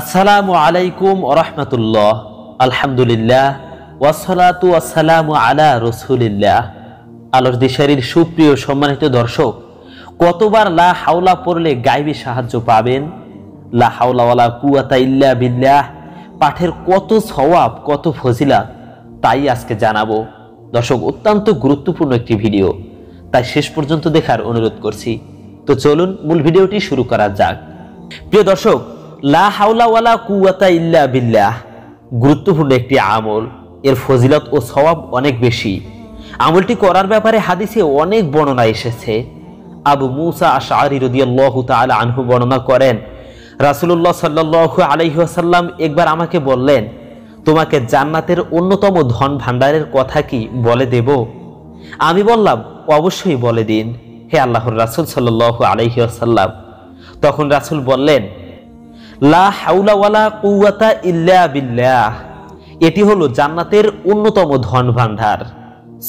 আসসালামু আলাইকুম ওরহমতুল্লাহ আলহামদুলিল্লাহ ওয়াসালাতু আসসালামু আলা রসুলিল্লাহ আলোর দিশারির সুপ্রিয় সম্মানিত দর্শক কতবার লা হাওলা পড়লে গাইবে সাহায্য পাবেন লা হাওলাওয়ালা কুয়াতা ইল্লা বিল্লাহ পাঠের কত সওয়াব কত ফজিলা তাই আজকে জানাবো দর্শক অত্যন্ত গুরুত্বপূর্ণ একটি ভিডিও তাই শেষ পর্যন্ত দেখার অনুরোধ করছি তো চলুন মূল ভিডিওটি শুরু করা যাক প্রিয় দর্শক লা হাওলা ওয়ালা কুয়াতা ইল্লা বিল্লাহ গুরুত্বপূর্ণ একটি আমল এর ফজিলত ও স্বভাব অনেক বেশি আমলটি করার ব্যাপারে হাদিসে অনেক বর্ণনা এসেছে আবু মুসা আশারি রদিয়াল্লাহু তাআলা আনহু বর্ণনা করেন রাসূলুল্লাহ সাল্লাল্লাহু আলাইহি ওয়াসাল্লাম একবার আমাকে বললেন তোমাকে জান্নাতের অন্যতম ধন ভাণ্ডারের কথা কি বলে দেব আমি বললাম অবশ্যই বলে দিন হে আল্লাহর রাসূল সাল্লাল্লাহু আলাইহি ওয়াসাল্লাম তখন রাসূল বললেন লা হাউলা ওয়ালা কুয়াতা ইল্লা বিল্লাহ এটি হলো জান্নাতের অন্যতম ধন ভাণ্ডার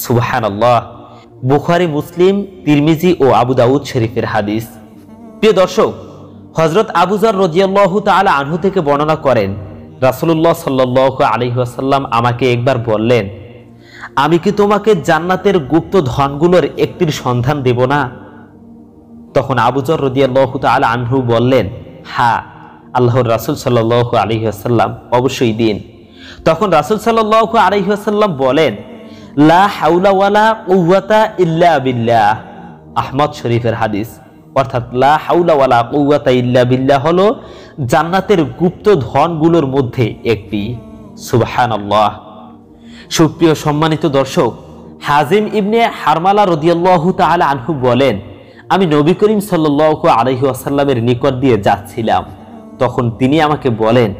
সুবহানাল্লাহ বুখারি মুসলিম তিরমিজি ও আবু শরীফের হাদিস প্রিয় দর্শক হজরত আবুজার রজিয়াল্লাহু তালা আনহু থেকে বর্ণনা করেন রাসুলুল্লাহ সাল্লাহ আলহিহাসাল্লাম আমাকে একবার বললেন আমি কি তোমাকে জান্নাতের গুপ্ত ধনগুলোর একটির সন্ধান দেব না তখন আবুজর রদিয়াল্লাহ তাল আনহু বললেন হ্যাঁ আল্লাহর রাসুল সাল্লাহ আলহিহাসাল্লাম অবশ্যই দিন তখন রাসুল সাল্লাহ আলহিহাসাল্লাম বলেন লা হাউলাওয়ালা আহমদ শরীফের হাদিস অর্থাৎ লা হাউলাওয়ালা কৌয়াতা ইল্লা হলো জান্নাতের গুপ্ত ধনগুলোর মধ্যে একটি সুবাহান আল্লাহ সুপ্রিয় সম্মানিত দর্শক হাজিম ইবনে হারমালা রদিয়াল্লাহু তাহলে আনহু বলেন আমি নবী করিম সাল্লু আলহি আসাল্লামের নিকট দিয়ে যাচ্ছিলাম তখন তিনি আমাকে বলেন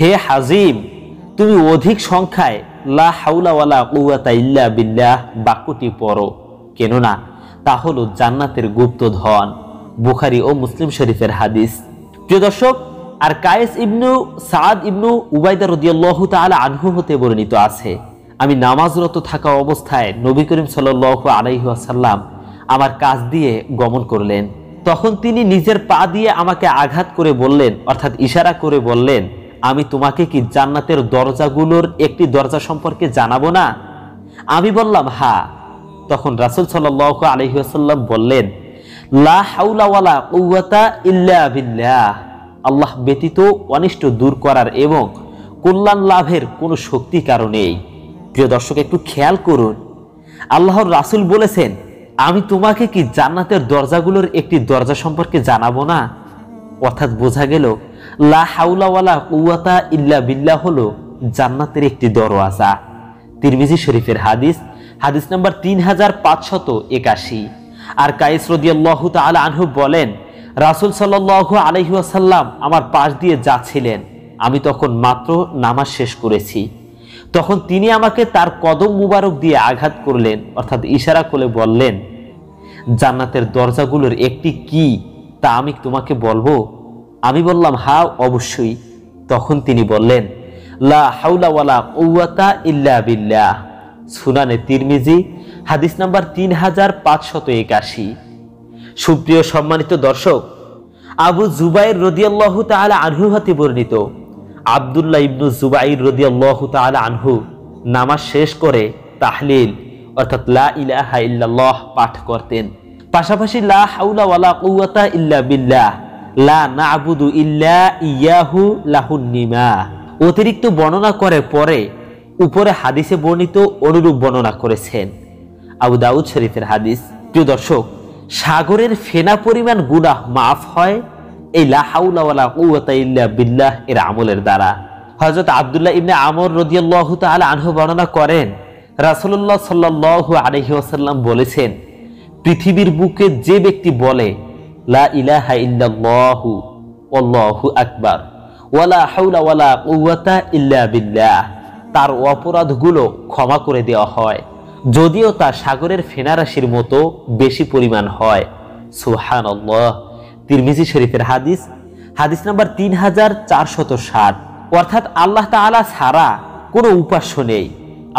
হে হাজিম তুমি অধিক সংখ্যায় লা হাউলাওয়ালা কুয়াতা ইল্লা বিল্লাহ বাক্যটি পড়ো কেননা তা হলো জান্নাতের গুপ্ত ধন বুখারি ও মুসলিম শরীফের হাদিস প্রিয় দর্শক আর কায়েস ইবনু সাদ ইবনু উবাইদা রদিয়াল্লাহ তালা আনহু হতে বর্ণিত আছে আমি নামাজরত থাকা অবস্থায় নবী করিম সাল্লাহ আলাইহাসাল্লাম আমার কাজ দিয়ে গমন করলেন তখন তিনি নিজের পা দিয়ে আমাকে আঘাত করে বললেন অর্থাৎ ইশারা করে বললেন আমি তোমাকে কি জান্নাতের দরজাগুলোর একটি দরজা সম্পর্কে জানাবো না আমি বললাম হা তখন রাসুল সাল আলহিহাসাল্লাম বললেন লা হাউলা কুয়াতা ইল্লা আল্লাহ ব্যতীত অনিষ্ট দূর করার এবং কল্যাণ লাভের কোনো শক্তি কারণেই প্রিয় দর্শক একটু খেয়াল করুন আল্লাহর রাসুল বলেছেন আমি তোমাকে কি জান্নাতের দরজাগুলোর একটি দরজা সম্পর্কে জানাবো না অর্থাৎ বোঝা গেল লা হাউলাওয়ালা কুয়াতা ইল্লা বিল্লা হলো জান্নাতের একটি দরওয়াজা তিরমিজি শরীফের হাদিস হাদিস নাম্বার তিন হাজার পাঁচশত একাশি আর কায়েস রদিয়াল্লাহ তাল আনহু বলেন রাসুল সাল্লাহ আলহিউসাল্লাম আমার পাশ দিয়ে যাচ্ছিলেন আমি তখন মাত্র নামাজ শেষ করেছি তখন তিনি আমাকে তার কদম মুবারক দিয়ে আঘাত করলেন অর্থাৎ ইশারা করে বললেন জান্নাতের দরজাগুলোর একটি কি তা আমি তোমাকে বলবো আমি বললাম হা অবশ্যই তখন তিনি বললেন লা হাউলাওয়ালা ওয়াতা ইল্লা বিল্লাহ সুনানে তিরমিজি হাদিস নাম্বার তিন হাজার পাঁচশত একাশি সুপ্রিয় সম্মানিত দর্শক আবু জুবাইর রদিয়াল্লাহ তাহলে আনহু বর্ণিত আবদুল্লাহ ইবনু জুবাইর রদিয়াল্লাহ তাল আনহু নামাজ শেষ করে তাহলিল অর্থাৎ লা ইলাহা ইল্লাহ পাঠ করতেন পাশাপাশি লা হাউলা ওয়ালা কুওয়াতা ইল্লা বিল্লাহ লা নাবুদু ইল্লা ইয়াহু লাহুন নিমা অতিরিক্ত বর্ণনা করে পরে উপরে হাদিসে বর্ণিত অনুরূপ বর্ণনা করেছেন আবু দাউদ শরীফের হাদিস প্রিয় দর্শক সাগরের ফেনা পরিমাণ গুনাহ মাফ হয় এই লাহাউলা বিল্লাহ এর আমলের দ্বারা হজরত আবদুল্লাহ ইবনে আমর রদিয়াল্লাহ তাহলে আনহু বর্ণনা করেন রাসুল্লাহ সাল্লাহ আলহি আসাল্লাম বলেছেন পৃথিবীর বুকে যে ব্যক্তি বলে লা ইলাহা ইল্লাল্লাহু আল্লাহু আকবার ওয়ালা হাউলা ওয়ালা কুওয়াতা ইল্লা বিল্লাহ তার অপরাধগুলো ক্ষমা করে দেওয়া হয় যদিও তা সাগরের ফেনারাশির মতো বেশি পরিমাণ হয় সুহান তিরমিজি শরীফের হাদিস হাদিস নাম্বার তিন হাজার চারশত ষাট অর্থাৎ আল্লাহ তালা ছাড়া কোনো উপাস্য নেই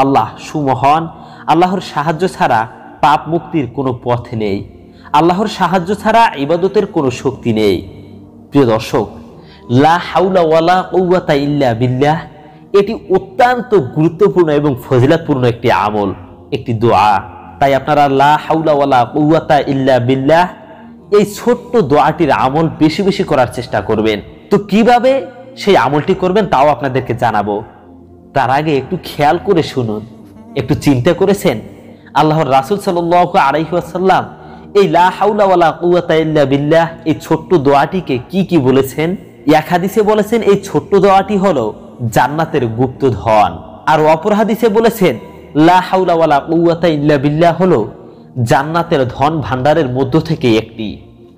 আল্লাহ সুমহান আল্লাহর সাহায্য ছাড়া পাপ মুক্তির কোনো পথ নেই আল্লাহর সাহায্য ছাড়া ইবাদতের কোনো শক্তি নেই প্রিয় দর্শক লা ইল্লা বিল্লাহ এটি অত্যন্ত গুরুত্বপূর্ণ এবং ফজিলাতপূর্ণ একটি আমল একটি দোয়া তাই আপনারা লা ওয়ালা কৌয়াতা ইল্লা বিল্লাহ এই ছোট্ট দোয়াটির আমল বেশি বেশি করার চেষ্টা করবেন তো কিভাবে সেই আমলটি করবেন তাও আপনাদেরকে জানাবো তার আগে একটু খেয়াল করে শুনুন একটু চিন্তা করেছেন আল্লাহর রাসুল সাল আলাইসাল্লাম এই বিল্লাহ এই ছোট্ট দোয়াটিকে কি কি বলেছেন এক হাদিসে বলেছেন এই ছোট্ট দোয়াটি হল জান্নাতের গুপ্ত ধন আর অপর হাদিসে বলেছেন বিল্লাহ হলো জান্নাতের ধন ভাণ্ডারের মধ্য থেকে একটি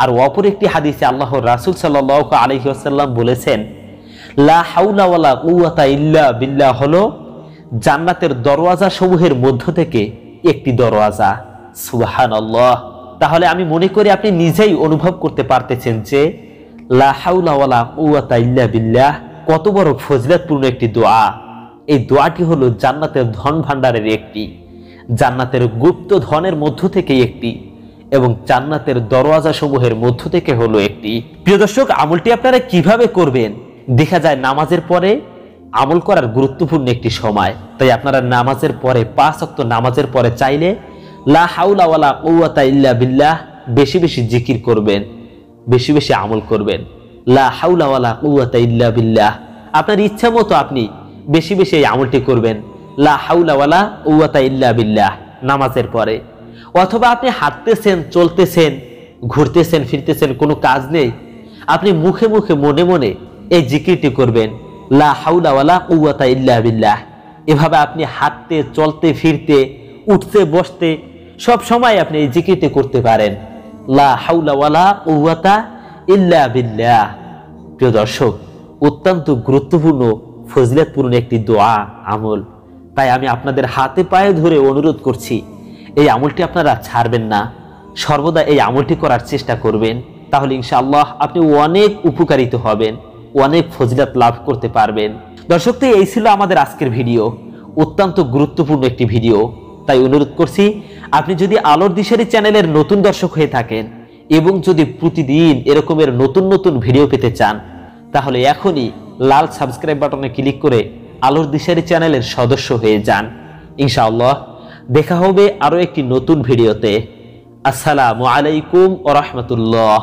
আর অপর একটি হাদিসে আল্লাহ রাসুল সাল্লাহ আলহিহাসাল্লাম বলেছেন লা হাউলাওয়ালা কুয়াতা ইল্লা বিল্লা হল জান্নাতের দরওয়াজা সমূহের মধ্য থেকে একটি দরওয়াজা সুবাহান আল্লাহ তাহলে আমি মনে করি আপনি নিজেই অনুভব করতে পারতেছেন যে লা হাউলাওয়ালা কুয়াতা ইল্লা বিল্লাহ কত বড় ফজলাতপূর্ণ একটি দোয়া এই দোয়াটি হলো জান্নাতের ধন ভাণ্ডারের একটি জান্নাতের গুপ্ত ধনের মধ্য থেকে একটি এবং জান্নাতের দরওয়াজা সমূহের মধ্য থেকে হলো একটি প্রিয় দর্শক আমলটি আপনারা কিভাবে করবেন দেখা যায় নামাজের পরে আমল করার গুরুত্বপূর্ণ একটি সময় তাই আপনারা নামাজের পরে পাঁচ অক্ত নামাজের পরে চাইলে লা হাউলা ওয়ালা কৌয়াতা ইল্লা বিল্লাহ বেশি বেশি জিকির করবেন বেশি বেশি আমল করবেন লা হাউলা ওয়ালা কৌয়াতা ইল্লা বিল্লাহ আপনার ইচ্ছা মতো আপনি বেশি বেশি এই আমলটি করবেন লা হাউলাওয়ালা উয়াতা ইল্লা বিল্লাহ নামাজের পরে অথবা আপনি হাঁটতেছেন চলতেছেন ঘুরতেছেন ফিরতেছেন কোনো কাজ নেই আপনি মুখে মুখে মনে মনে এই জিকিরটি করবেন লা হাউলাওয়ালা উয়াতা ইল্লা বিল্লাহ এভাবে আপনি হাঁটতে চলতে ফিরতে উঠতে বসতে সব সময় আপনি এই জিকিরটি করতে পারেন লা হাউলাওয়ালা উয়াতা ইল্লা বিল্লাহ প্রিয় দর্শক অত্যন্ত গুরুত্বপূর্ণ ফজিলতপূর্ণ একটি দোয়া আমল তাই আমি আপনাদের হাতে পায়ে ধরে অনুরোধ করছি এই আমলটি আপনারা ছাড়বেন না সর্বদা এই আমলটি করার চেষ্টা করবেন তাহলে ইনশাআল্লাহ আপনি অনেক উপকারিত হবেন অনেক ফজিলাত লাভ করতে পারবেন দর্শক তো এই ছিল আমাদের আজকের ভিডিও অত্যন্ত গুরুত্বপূর্ণ একটি ভিডিও তাই অনুরোধ করছি আপনি যদি আলোর দিশারি চ্যানেলের নতুন দর্শক হয়ে থাকেন এবং যদি প্রতিদিন এরকমের নতুন নতুন ভিডিও পেতে চান তাহলে এখনই লাল সাবস্ক্রাইব বাটনে ক্লিক করে আলোর দিশারি চ্যানেলের সদস্য হয়ে যান ইনশাআল্লাহ দেখা হবে আরও একটি নতুন ভিডিওতে আসসালামু আলাইকুম ও